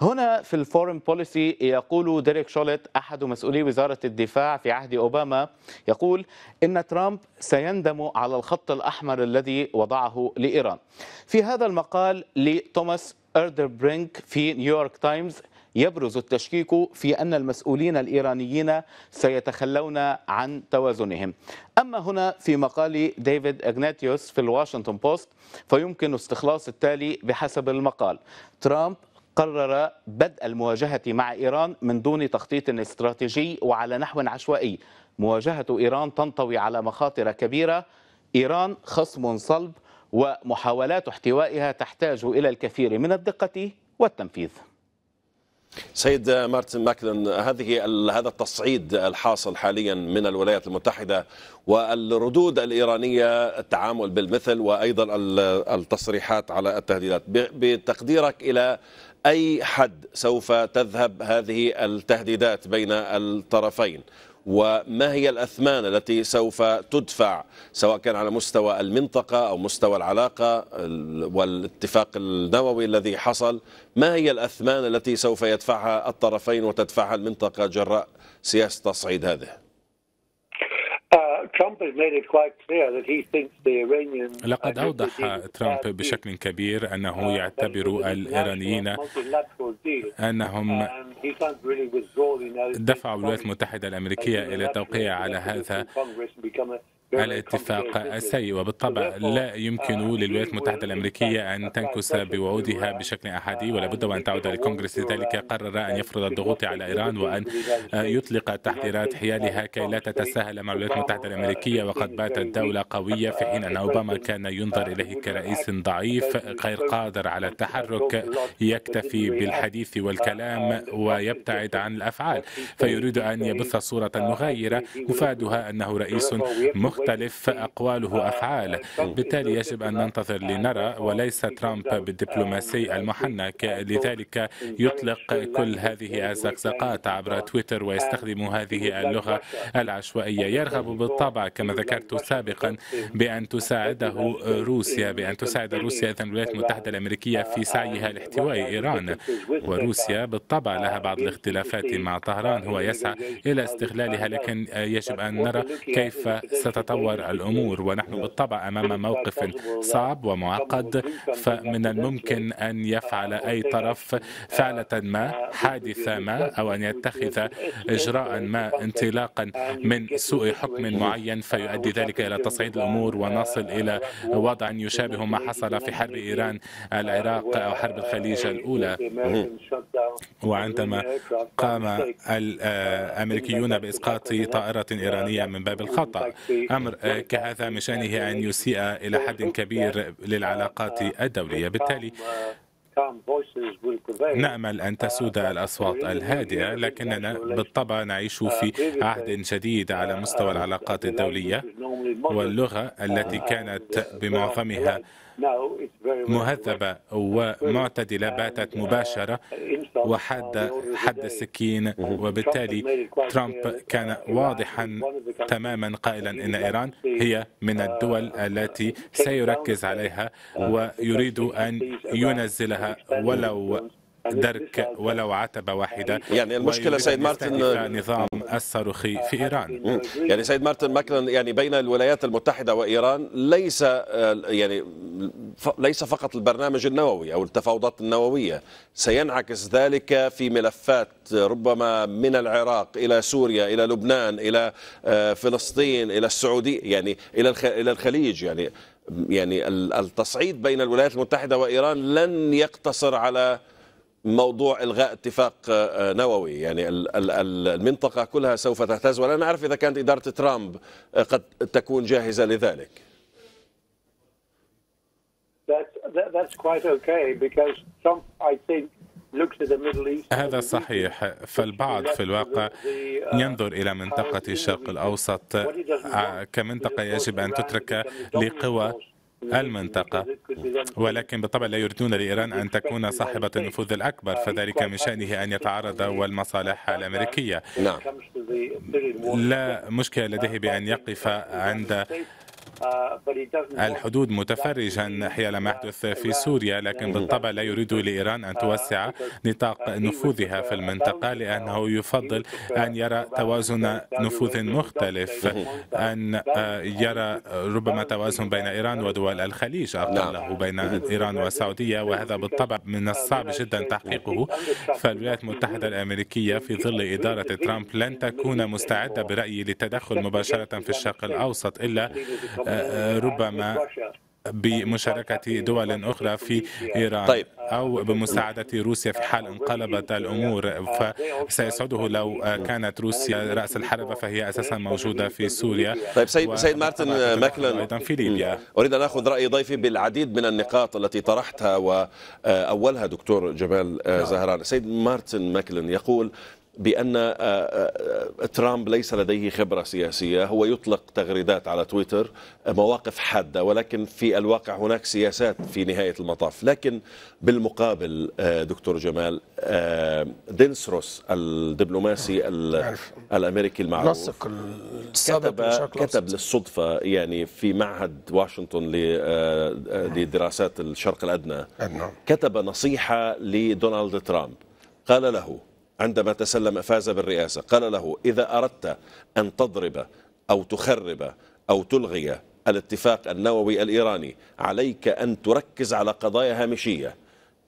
هنا في الفورم بوليسي يقول ديريك شولت أحد مسؤولي وزارة الدفاع في عهد أوباما يقول إن ترامب سيندم على الخط الأحمر الذي وضعه لإيران في هذا المقال لتوماس أردربرينك في نيويورك تايمز يبرز التشكيك في أن المسؤولين الإيرانيين سيتخلون عن توازنهم أما هنا في مقال ديفيد أغناتيوس في الواشنطن بوست فيمكن استخلاص التالي بحسب المقال ترامب قرر بدء المواجهة مع إيران من دون تخطيط استراتيجي وعلى نحو عشوائي مواجهة إيران تنطوي على مخاطر كبيرة إيران خصم صلب ومحاولات احتوائها تحتاج إلى الكثير من الدقة والتنفيذ سيد مارتن ماكلن هذه هذا التصعيد الحاصل حاليا من الولايات المتحده والردود الايرانيه التعامل بالمثل وايضا التصريحات على التهديدات بتقديرك الى اي حد سوف تذهب هذه التهديدات بين الطرفين وما هي الأثمان التي سوف تدفع سواء كان على مستوى المنطقة أو مستوى العلاقة والاتفاق النووي الذي حصل ما هي الأثمان التي سوف يدفعها الطرفين وتدفعها المنطقة جراء سياسة تصعيد هذه لقد أوضح ترامب بشكل كبير أنه uh, يعتبر الإيرانيين أنهم دفعوا الولايات المتحدة الأمريكية إلى التوقيع على هذا الاتفاق السيء وبالطبع لا يمكن آه، للولايات المتحدة الأمريكية أن تنكس بوعودها بشكل أحادي آه، ولا بد وأن تعود للكونغرس لذلك قرر أن يفرض الضغوط على إيران وأن آه، يطلق تحذيرات حيالها كي لا تتساهل مع الولايات المتحدة الأمريكية وقد باتت دولة قوية في حين أن أوباما كان ينظر إليه كرئيس ضعيف غير قادر على التحرك يكتفي بالحديث والكلام ويبتعد عن الأفعال فيريد أن يبث صورة مغايرة مفادها أنه رئيس مختلف تختلف أقواله أفعاله بالتالي يجب أن ننتظر لنرى وليس ترامب بالدبلوماسي المحنك لذلك يطلق كل هذه الزقزقات عبر تويتر ويستخدم هذه اللغة العشوائية يرغب بالطبع كما ذكرت سابقا بأن تساعده روسيا بأن تساعد روسيا إذن الولايات المتحدة الأمريكية في سعيها لاحتواء إيران وروسيا بالطبع لها بعض الاختلافات مع طهران هو يسعى إلى استغلالها لكن يجب أن نرى كيف ستتطور تتطور الامور ونحن بالطبع امام موقف صعب ومعقد فمن الممكن ان يفعل اي طرف فعله ما حادثه ما او ان يتخذ اجراء ما انطلاقا من سوء حكم معين فيؤدي ذلك الى تصعيد الامور ونصل آه، الى وضع يشابه ما حصل في حرب ايران العراق آه، او حرب الخليج الاولى وعندما قام آه، الامريكيون باسقاط طائره ايرانيه من باب الخطا الامر آه، كهذا من شانه ان يسيء الى حد كبير للعلاقات الدوليه بالتالي نأمل أن تسود الأصوات الهادئة لكننا بالطبع نعيش في عهد جديد على مستوى العلاقات الدولية واللغة التي كانت بمعظمها مهذبة ومعتدلة باتت uh, مباشرة وحد حد السكين وبالتالي ترامب كان واضحا تماما قائلا ان ايران هي من uh, الدول uh, التي سيركز عليها ويريد ان ينزلها ولو درك ولو عتبة واحدة يعني المشكلة سيد مارتن آه، نظام الصاروخي أمم. في إيران أمم. يعني سيد مارتن مكلا يعني بين الولايات المتحدة وإيران ليس آه، يعني ليس فقط البرنامج النووي أو التفاوضات النووية سينعكس ذلك في ملفات آه، ربما من العراق إلى سوريا إلى لبنان إلى فلسطين إلى السعودية يعني إلى إلى الخليج يعني يعني التصعيد بين الولايات المتحدة وإيران لن يقتصر على موضوع الغاء اتفاق آه، آه، نووي يعني المنطقه كلها سوف تهتز ولا نعرف اذا كانت اداره ترامب آه، قد تكون جاهزه لذلك هذا صحيح فالبعض في الواقع uh, ينظر إلى منطقة الشرق الأوسط كمنطقة يجب أن تترك لقوى المنطقة ولكن بالطبع لا يريدون لإيران أن تكون صاحبة النفوذ الأكبر فذلك من شأنه أن يتعرض والمصالح الأمريكية نعم. لا مشكلة لديه بأن يقف عند الحدود متفرجا حيال ما يحدث في سوريا لكن بالطبع لا يريد لإيران أن توسع نطاق نفوذها في المنطقة لأنه يفضل أن يرى توازن نفوذ مختلف أن آه، يرى ربما توازن بين إيران ودول الخليج اقله نعم. له بين إيران والسعودية وهذا بالطبع من الصعب جدا تحقيقه فالولايات المتحدة الأمريكية في ظل إدارة ترامب لن تكون مستعدة برأيي للتدخل مباشرة في الشرق الأوسط إلا ربما بمشاركة دول أخرى في إيران طيب. أو بمساعدة روسيا في حال انقلبت الأمور فسيسعده لو كانت روسيا رأس الحربة فهي أساسا موجودة في سوريا طيب سيد, سيد مارتن ماكلن أيضا في ليبيا أريد أن أخذ رأي ضيفي بالعديد من النقاط التي طرحتها وأولها دكتور جمال آه، نعم. زهران سيد مارتن ماكلن يقول بأن آه، آه، آه، ترامب ليس لديه خبرة سياسية هو يطلق تغريدات على تويتر مواقف حادة ولكن في الواقع هناك سياسات في نهاية المطاف لكن بالمقابل دكتور جمال دينسروس الدبلوماسي الأمريكي المعروف كتب, كتب للصدفة يعني في معهد واشنطن لدراسات الشرق الأدنى نعم. كتب نصيحة لدونالد ترامب قال له عندما تسلم فاز بالرئاسة قال له إذا أردت أن تضرب أو تخرب أو تلغي الاتفاق النووي الإيراني عليك أن تركز على قضايا هامشية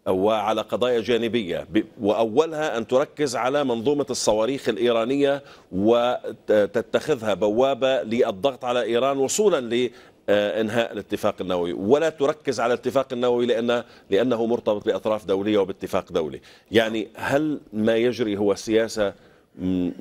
وعلى قضايا جانبية وأولها أن تركز على منظومة الصواريخ الإيرانية وتتخذها بوابة للضغط على إيران وصولا آه، انهاء الاتفاق النووي ولا تركز على الاتفاق النووي لأن لأنه مرتبط بأطراف دولية وباتفاق دولي يعني هل ما يجري هو سياسة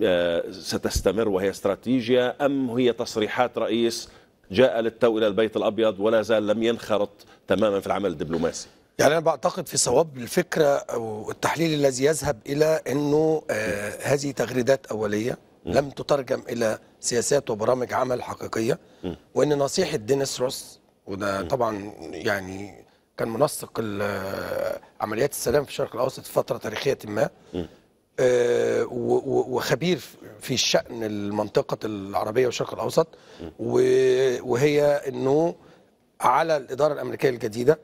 آه، ستستمر وهي استراتيجية أم هي تصريحات رئيس جاء للتو إلى البيت الأبيض ولا زال لم ينخرط تماما في العمل الدبلوماسي يعني أنا بعتقد في صواب الفكرة والتحليل الذي يذهب إلى أنه آه، هذه تغريدات أولية لم تترجم الى سياسات وبرامج عمل حقيقيه وان نصيحه دينيس روس وده طبعا يعني كان منسق عمليات السلام في الشرق الاوسط في فتره تاريخيه ما آه، وخبير في شأن المنطقة العربية والشرق الأوسط وهي أنه على الإدارة الأمريكية الجديدة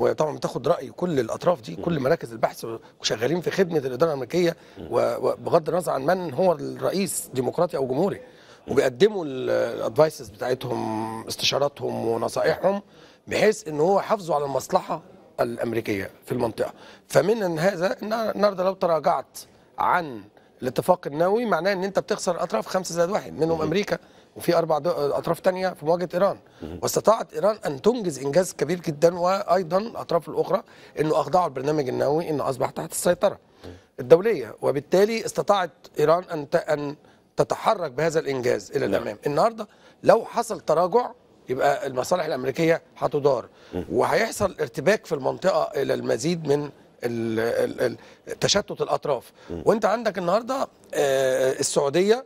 وطبعا بتاخد راي كل الاطراف دي كل مراكز البحث وشغالين في خدمه الاداره الامريكيه وبغض النظر عن من هو الرئيس ديمقراطي او جمهوري وبيقدموا الادفايسز بتاعتهم استشاراتهم ونصائحهم بحيث ان هو حافظوا على المصلحه الامريكيه في المنطقه فمن هذا النهارده لو تراجعت عن الاتفاق النووي معناه ان انت بتخسر الاطراف 5 زائد 1 منهم امريكا وفي اربع اطراف ثانيه في مواجهه ايران واستطاعت ايران ان تنجز انجاز كبير جدا وايضا الاطراف الاخرى انه اخضعوا البرنامج النووي انه اصبح تحت السيطره الدوليه وبالتالي استطاعت ايران ان ان تتحرك بهذا الانجاز الى نعم. الامام النهارده لو حصل تراجع يبقى المصالح الامريكيه هتدار وهيحصل ارتباك في المنطقه الى المزيد من تشتت الاطراف وانت عندك النهارده آه، السعوديه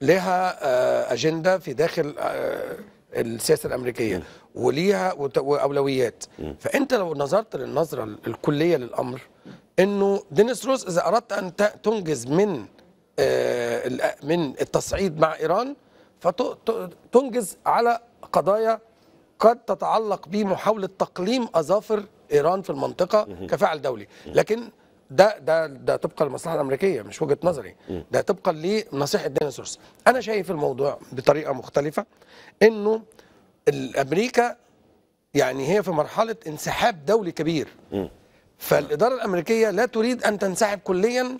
لها آه، اجنده في داخل آه، السياسه الامريكيه وليها واولويات فانت لو نظرت للنظره الكليه للامر انه دينيس روس اذا اردت ان تنجز من آه، من التصعيد مع ايران فتنجز على قضايا قد تتعلق بمحاوله تقليم اظافر ايران في المنطقه كفاعل دولي لكن ده ده ده طبقا للمصلحه الامريكيه مش وجهه نظري ده طبقا لنصيحه دينيسورس انا شايف الموضوع بطريقه مختلفه انه امريكا يعني هي في مرحله انسحاب دولي كبير فالاداره الامريكيه لا تريد ان تنسحب كليا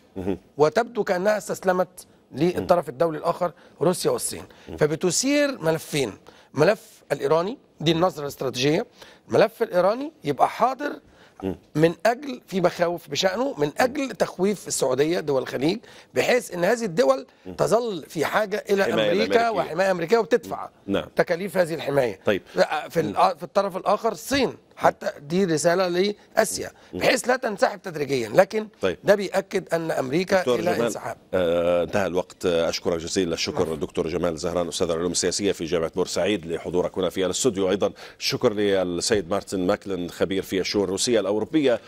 وتبدو كانها استسلمت للطرف الدولي الاخر روسيا والصين فبتثير ملفين ملف الايراني دي النظره الاستراتيجيه الملف الايراني يبقى حاضر من اجل في مخاوف بشانه من اجل تخويف السعوديه دول الخليج بحيث ان هذه الدول تظل في حاجه الى امريكا وحمايه امريكيه وبتدفع نعم. تكاليف هذه الحمايه طيب في, في الطرف الاخر الصين حتى دي رساله لاسيا بحيث لا تنسحب تدريجيا لكن طيب. ده بياكد ان امريكا الى انسحاب آه انتهى الوقت اشكرك جزيل الشكر دكتور جمال زهران استاذ العلوم السياسيه في جامعه بورسعيد لحضورك هنا في الاستوديو ايضا شكر للسيد مارتن ماكلن خبير في الشؤون الروسيه الاوروبيه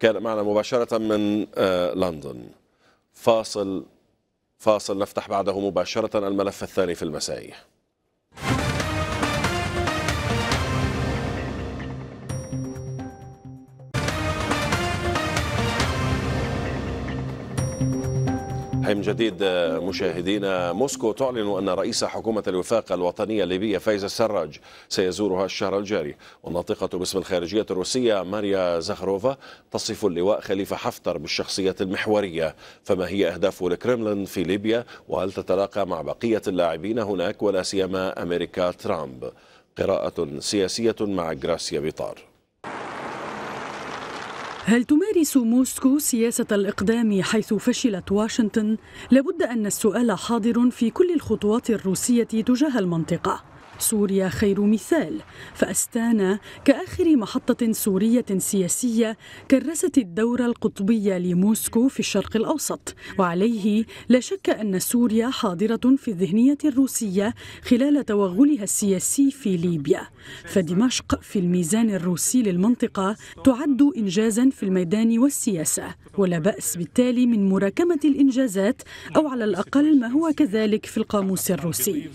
كان معنا مباشره من آه لندن فاصل فاصل نفتح بعده مباشره الملف الثاني في المسائيه من جديد آه، مشاهدينا آه، موسكو تعلن أن رئيس حكومة الوفاق الوطنية الليبية فايز السراج سيزورها الشهر الجاري والناطقة باسم الخارجية الروسية ماريا زاخروفا تصف اللواء خليفة حفتر بالشخصية المحورية فما هي أهداف الكرملين في ليبيا وهل تتلاقى مع بقية اللاعبين هناك ولا سيما أمريكا ترامب قراءة سياسية مع جراسيا بيطار هل تمارس موسكو سياسة الإقدام حيث فشلت واشنطن؟ لابد أن السؤال حاضر في كل الخطوات الروسية تجاه المنطقة سوريا خير مثال فأستانا كآخر محطة سورية سياسية كرست الدور القطبي لموسكو في الشرق الأوسط وعليه لا شك أن سوريا حاضرة في الذهنية الروسية خلال توغلها السياسي في ليبيا فدمشق في الميزان الروسي للمنطقة تعد إنجازا في الميدان والسياسة ولا بأس بالتالي من مراكمة الإنجازات أو على الأقل ما هو كذلك في القاموس الروسي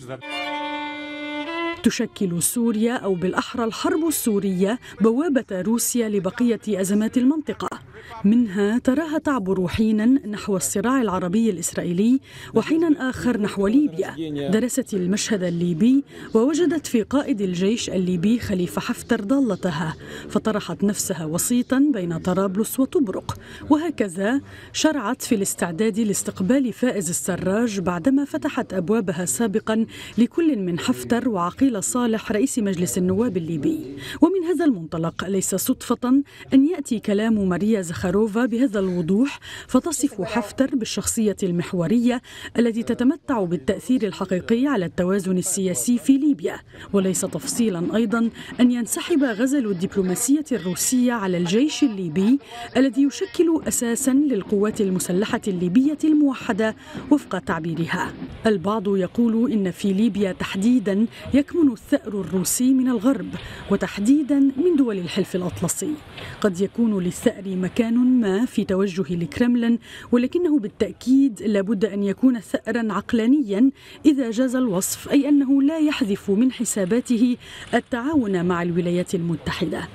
تشكل سوريا أو بالأحرى الحرب السورية بوابة روسيا لبقية أزمات المنطقة منها تراها تعبر حينا نحو الصراع العربي الإسرائيلي وحينا آخر نحو ليبيا درست المشهد الليبي ووجدت في قائد الجيش الليبي خليفة حفتر ضالتها فطرحت نفسها وسيطا بين طرابلس وطبرق وهكذا شرعت في الاستعداد لاستقبال فائز السراج بعدما فتحت أبوابها سابقا لكل من حفتر وعقيل خليل صالح رئيس مجلس النواب الليبي ومن هذا المنطلق ليس صدفة أن يأتي كلام ماريا زخاروفا بهذا الوضوح فتصف حفتر بالشخصية المحورية التي تتمتع بالتأثير الحقيقي على التوازن السياسي في ليبيا وليس تفصيلا أيضا أن ينسحب غزل الدبلوماسية الروسية على الجيش الليبي الذي يشكل أساسا للقوات المسلحة الليبية الموحدة وفق تعبيرها البعض يقول إن في ليبيا تحديدا يكمن يكون الثأر الروسي من الغرب وتحديدا من دول الحلف الأطلسي قد يكون للثأر مكان ما في توجه الكرملين ولكنه بالتأكيد لابد أن يكون ثأرا عقلانيا إذا جاز الوصف أي أنه لا يحذف من حساباته التعاون مع الولايات المتحدة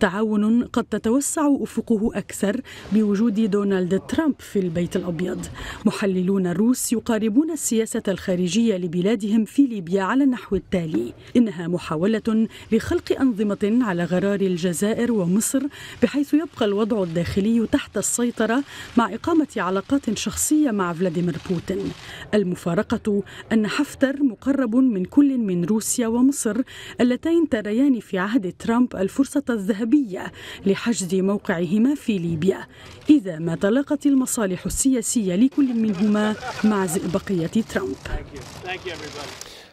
تعاون قد تتوسع افقه اكثر بوجود دونالد ترامب في البيت الابيض محللون الروس يقاربون السياسه الخارجيه لبلادهم في ليبيا على النحو التالي انها محاوله لخلق انظمه على غرار الجزائر ومصر بحيث يبقى الوضع الداخلي تحت السيطره مع اقامه علاقات شخصيه مع فلاديمير بوتين المفارقه ان حفتر مقرب من كل من روسيا ومصر اللتين تريان في عهد ترامب الفرصه الذهبيه الذهبية لحجز موقعهما في ليبيا إذا ما تلاقت المصالح السياسية لكل منهما مع بقية ترامب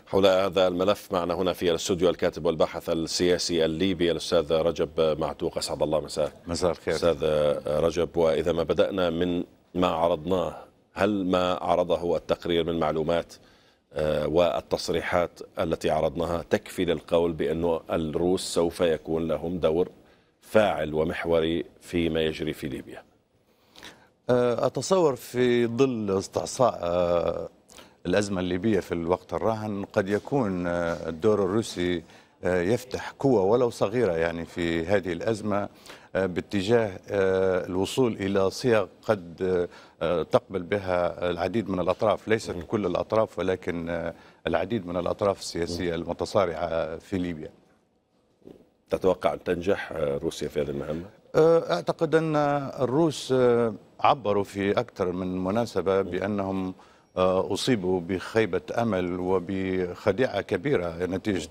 حول هذا الملف معنا هنا في الاستوديو الكاتب والباحث السياسي الليبي الاستاذ رجب معتوق اسعد الله مساء مساء الخير استاذ رجب واذا ما بدانا من ما عرضناه هل ما عرضه التقرير من معلومات آه، والتصريحات التي عرضناها تكفي للقول بأن الروس سوف يكون لهم دور فاعل ومحوري فيما يجري في ليبيا أه، أتصور في ظل استعصاء أه، الأزمة الليبية في الوقت الراهن قد يكون أه، الدور الروسي يفتح قوة ولو صغيرة يعني في هذه الأزمة باتجاه الوصول إلى صيغ قد تقبل بها العديد من الأطراف ليست كل الأطراف ولكن العديد من الأطراف السياسية المتصارعة في ليبيا تتوقع أن تنجح روسيا في هذه المهمة؟ أه، أعتقد أن الروس أه، عبروا في أكثر من مناسبة بأنهم أه، أصيبوا بخيبة أمل وبخديعة كبيرة نتيجة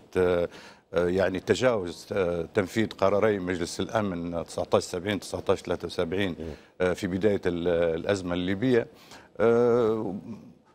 يعني تجاوز تنفيذ قراري مجلس الأمن 1970 1973 في بداية الأزمة الليبية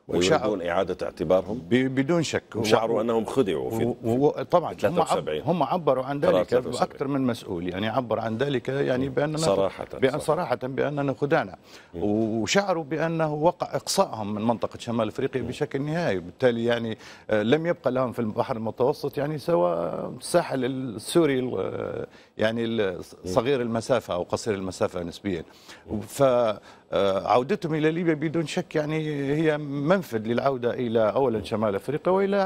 ويريدون إعادة اعتبارهم بدون شك وشعروا أنهم خدعوا في, و... طبعا هم, عب هم عبروا عن ذلك أكثر من مسؤول يعني عبر عن ذلك يعني بأننا صراحة بأن صراحة بأننا خدعنا وشعروا بأنه وقع إقصائهم من منطقة شمال أفريقيا بشكل نهائي وبالتالي يعني آه، لم يبقى لهم في البحر المتوسط يعني سوى الساحل السوري آه، يعني صغير المسافه او قصير المسافه نسبيا فعودتهم آه، الى ليبيا بدون شك يعني هي منفذ للعوده الى اولا شمال افريقيا والى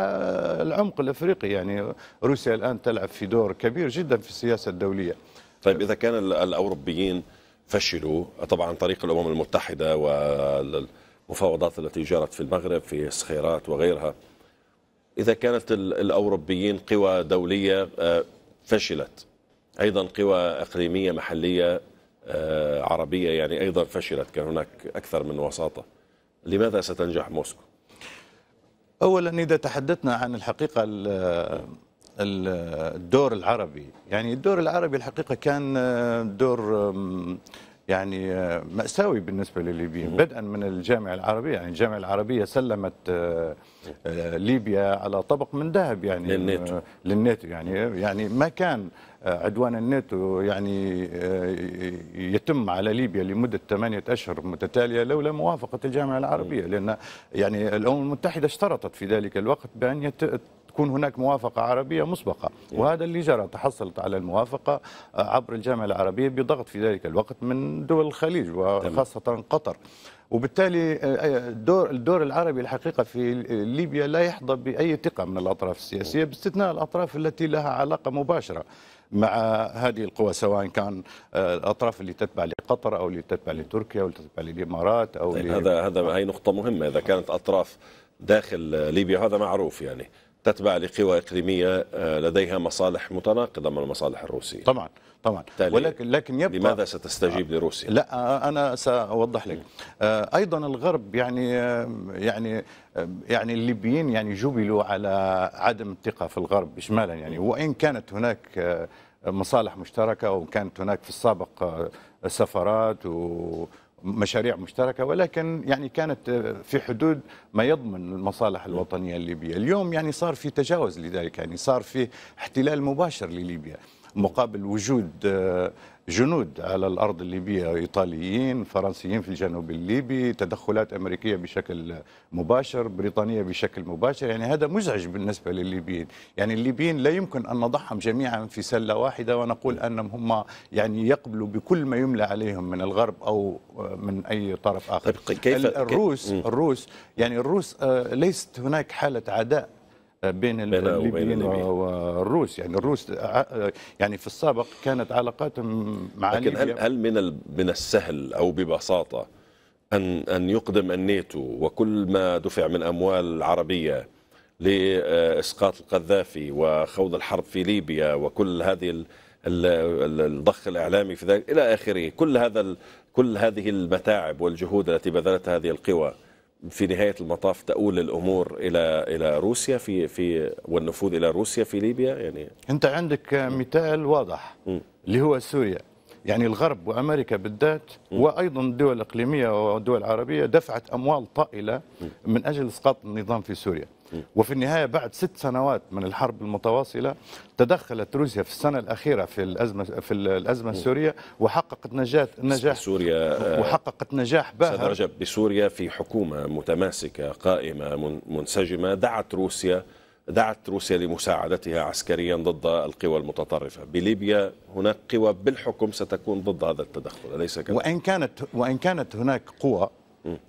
العمق الافريقي يعني روسيا الان تلعب في دور كبير جدا في السياسه الدوليه طيب اذا كان الاوروبيين فشلوا طبعا عن طريق الامم المتحده والمفاوضات التي جرت في المغرب في سخيرات وغيرها اذا كانت الاوروبيين قوى دوليه آه، فشلت أيضا قوى أقليمية محلية آه، عربية يعني أيضا فشلت كان هناك أكثر من وساطة لماذا ستنجح موسكو؟ أولا إذا تحدثنا عن الحقيقة آه، آه، الدور العربي يعني الدور العربي الحقيقة كان دور يعني مأساوي بالنسبة لليبيين بدءا من الجامعة العربية يعني الجامعة العربية سلمت ليبيا على طبق من ذهب يعني للناتو للناتو يعني يعني ما كان آه، عدوان الناتو يعني آه، يتم على ليبيا لمدة ثمانية أشهر متتالية لولا موافقة الجامعة العربية لأن يعني الأمم المتحدة اشترطت في ذلك الوقت بأن يت... تكون هناك موافقة عربية مسبقة وهذا اللي جرى تحصلت على الموافقة آه، عبر الجامعة العربية بضغط في ذلك الوقت من دول الخليج وخاصة قطر وبالتالي الدور الدور العربي الحقيقه في ليبيا لا يحظى باي ثقه من الاطراف السياسيه باستثناء الاطراف التي لها علاقه مباشره مع هذه القوى سواء كان آه، الاطراف اللي تتبع لقطر او اللي تتبع لتركيا او اللي تتبع للامارات او طيب، هذا هذا هي نقطه مهمه اذا كانت اطراف داخل ليبيا هذا معروف يعني تتبع لقوى إقليمية آه، لديها مصالح متناقضة مع المصالح الروسية طبعا طبعا ولكن لكن يبقى لماذا ستستجيب لروسيا؟ لا آه، انا ساوضح لك آه، ايضا الغرب يعني يعني يعني الليبيين يعني جبلوا على عدم الثقه في الغرب اجمالا يعني وان كانت هناك مصالح مشتركه وكانت هناك في السابق سفرات و مشاريع مشتركة ولكن يعني كانت آه، في حدود ما يضمن المصالح الوطنية الليبية اليوم يعني صار في تجاوز لذلك يعني صار في احتلال مباشر لليبيا مقابل وجود آه، جنود على الأرض الليبية إيطاليين فرنسيين في الجنوب الليبي تدخلات أمريكية بشكل مباشر بريطانية بشكل مباشر يعني هذا مزعج بالنسبة للليبيين يعني الليبيين لا يمكن أن نضعهم جميعا في سلة واحدة ونقول أنهم هم يعني يقبلوا بكل ما يملى عليهم من الغرب أو من أي طرف آخر طيب، كيف الروس الروس يعني الروس آه، ليست هناك حالة عداء بين الليبيين والروس يعني الروس يعني في السابق كانت علاقاتهم مع لكن هل, هل من من السهل او ببساطه ان ان يقدم الناتو وكل ما دفع من اموال عربيه لاسقاط القذافي وخوض الحرب في ليبيا وكل هذه الضخ الاعلامي في ذلك الى اخره كل هذا كل هذه المتاعب والجهود التي بذلتها هذه القوى في نهايه المطاف تؤول الامور الى الى روسيا في في والنفوذ الى روسيا في ليبيا يعني انت عندك مثال واضح اللي هو سوريا يعني الغرب وامريكا بالذات وايضا الدول الاقليميه والدول العربيه دفعت اموال طائله من اجل اسقاط النظام في سوريا وفي النهاية بعد ست سنوات من الحرب المتواصلة تدخلت روسيا في السنة الأخيرة في الأزمة في الأزمة السورية وحققت نجاح نجاح سوريا آه، وحققت نجاح باهر رجب بسوريا في حكومة متماسكة قائمة منسجمة دعت روسيا دعت روسيا لمساعدتها عسكريا ضد القوى المتطرفة بليبيا هناك قوى بالحكم ستكون ضد هذا التدخل أليس كذلك؟ وإن كانت, وإن كانت هناك قوى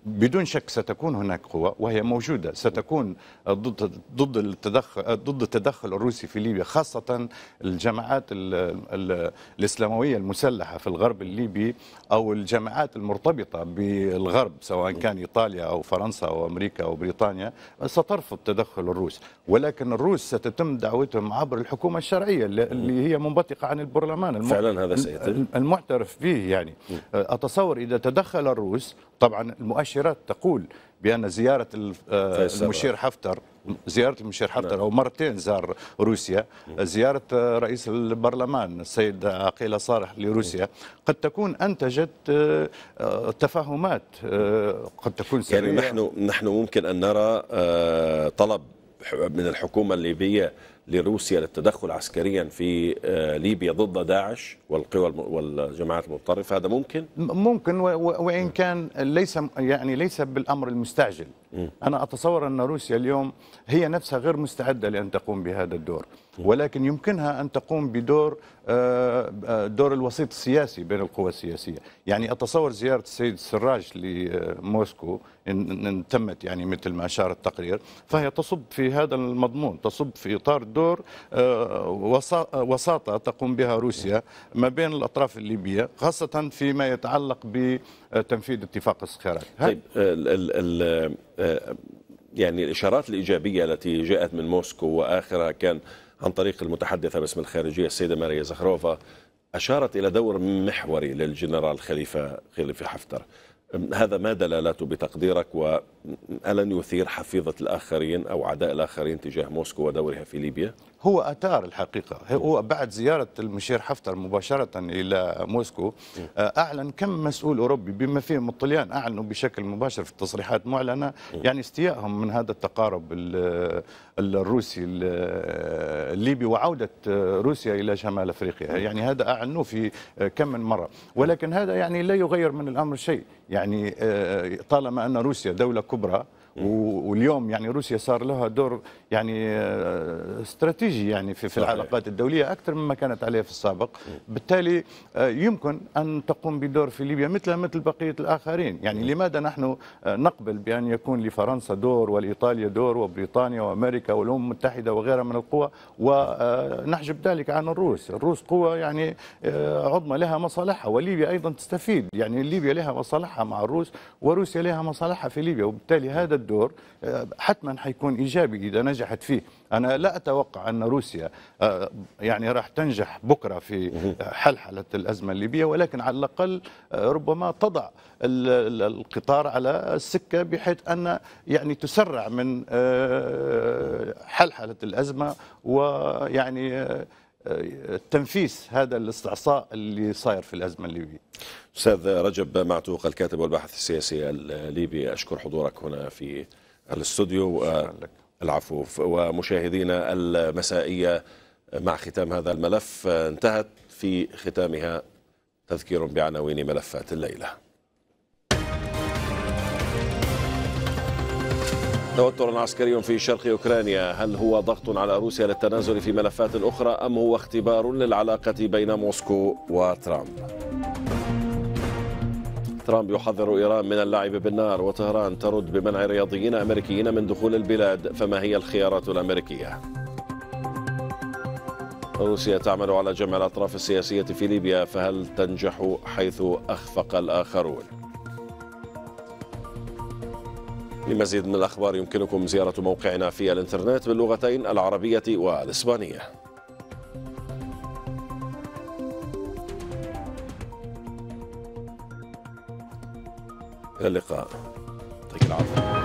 بدون شك ستكون هناك قوى وهي موجوده ستكون ضد ضد التدخل ضد التدخل الروسي في ليبيا خاصه الجماعات الاسلامويه المسلحه في الغرب الليبي او الجماعات المرتبطه بالغرب سواء كان ايطاليا او فرنسا او امريكا او بريطانيا سترفض تدخل الروس ولكن الروس ستتم دعوتهم عبر الحكومه الشرعيه اللي هي منبثقه عن البرلمان فعلا هذا سيتم المعترف به يعني اتصور اذا تدخل الروس طبعا المؤشرات تقول بان زياره آه، المشير حفتر زياره المشير حفتر نعم. او مرتين زار روسيا زياره رئيس البرلمان السيد عقيله صالح لروسيا قد تكون انتجت آه، تفاهمات آه، قد تكون سرية يعني نحن نحن ممكن ان نرى طلب من الحكومه الليبيه لروسيا للتدخل عسكريا في آه، ليبيا ضد داعش والقوى والجماعات المتطرفة هذا ممكن؟ ممكن وإن كان ليس يعني ليس بالأمر المستعجل أنا أتصور أن روسيا اليوم هي نفسها غير مستعدة لأن تقوم بهذا الدور ولكن يمكنها أن تقوم بدور آه، آه، دور الوسيط السياسي بين القوى السياسية يعني أتصور زيارة السيد السراج لموسكو إن تمت يعني مثل ما أشار التقرير فهي تصب في هذا المضمون تصب في إطار دور آه، وساطة تقوم بها روسيا ما بين الأطراف الليبية خاصة فيما يتعلق بتنفيذ اتفاق الصخيرات طيب ال ال ال يعني الإشارات الإيجابية التي جاءت من موسكو وآخرها كان عن طريق المتحدثة باسم الخارجية السيدة ماريا زخروفا أشارت إلى دور محوري للجنرال خليفة خليفة حفتر هذا ما دلالته بتقديرك وألن يثير حفيظة الآخرين أو عداء الآخرين تجاه موسكو ودورها في ليبيا؟ هو أثار الحقيقة هو بعد زيارة المشير حفتر مباشرة إلى موسكو آه، أعلن كم مسؤول أوروبي بما فيهم الطليان أعلنوا بشكل مباشر في التصريحات معلنة يعني استيائهم من هذا التقارب الروسي الليبي وعودة آه، روسيا إلى شمال أفريقيا يعني هذا أعلنوه في آه، كم من مرة ولكن هذا يعني لا يغير من الأمر شيء يعني طالما أن روسيا دولة كبرى واليوم يعني روسيا صار لها دور يعني آه، استراتيجي يعني في, في العلاقات الدوليه اكثر مما كانت عليه في السابق بالتالي آه، يمكن ان تقوم بدور في ليبيا مثل مثل بقيه الاخرين يعني لماذا نحن آه، نقبل بان يكون لفرنسا دور والايطاليا دور وبريطانيا وامريكا والامم المتحده وغيرها من القوى ونحجب ذلك عن الروس الروس قوه يعني عظمى لها مصالحها وليبيا ايضا تستفيد يعني ليبيا لها مصالحها مع الروس وروسيا لها مصالحها في ليبيا وبالتالي هذا الدور حتما حيكون ايجابي اذا نجح نجحت فيه أنا لا أتوقع أن روسيا آه، يعني راح تنجح بكرة في آه، حلحلة الأزمة الليبية ولكن على الأقل آه، ربما تضع القطار على السكة بحيث أن يعني تسرع من حلحلة الأزمة ويعني تنفيس هذا الاستعصاء اللي صاير في الأزمة الليبية أستاذ رجب معتوق الكاتب والباحث السياسي الليبي أشكر حضورك هنا في الاستوديو شكرا لك. العفو ومشاهدينا المسائية مع ختام هذا الملف انتهت في ختامها تذكير بعناوين ملفات الليلة توتر عسكري في شرق أوكرانيا هل هو ضغط على روسيا للتنازل في ملفات أخرى أم هو اختبار للعلاقة بين موسكو وترامب ترامب يحذر إيران من اللعب بالنار وطهران ترد بمنع رياضيين أمريكيين من دخول البلاد فما هي الخيارات الأمريكية؟ روسيا تعمل على جمع الأطراف السياسية في ليبيا فهل تنجح حيث أخفق الآخرون؟ لمزيد من الأخبار يمكنكم زيارة موقعنا في الإنترنت باللغتين العربية والإسبانية اللقاء يعطيك العافيه